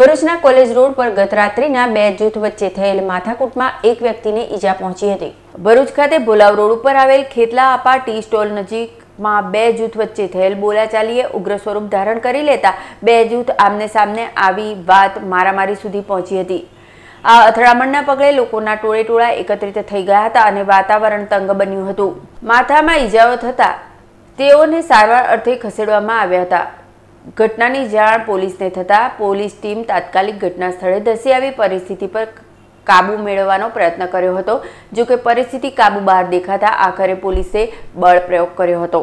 ભરૂચના college road પર ગત રાત્રિના બે જૂથ વચ્ચે થયેલ માથાકૂટમાં એક વ્યક્તિને ઈજા પહોંચી હતી ભરૂચ ખાતે ભોલાવ રોડ ઉપર આવેલ ખેતલા આપા ટી સ્ટોલ નજીકમાં બે જૂથ વચ્ચે થયેલ બોલાચાલીએ ઉગ્ર સ્વરૂપ ધારણ કરી લેતા બે જૂથ આમને સામને આવી વાત મારામારી સુધી પહોંચી હતી આ અથડામણના પગલે લોકોના ટોળેટોળા એકત્રિત થઈ ગયા હતા અને વાતાવરણ તંગ બન્યું હતું માથામાં ઈજાઓ થતા તેઓને સારવાર અર્થે ખસેડવામાં આવ્યા હતા ઘટનાની જાણ પોલીસને થતાં પોલીસ ટીમ તાત્કાલિક ઘટના સ્થળે ધસી આવી પરિસ્થિતિ પર કાબુ મેળવવાનો પ્રયત્ન કર્યો હતો જો કે પરિસ્થિતિ કાબુ બહાર દેખાતા આખરે પોલીસે બળ પ્રયોગ કર્યો હતો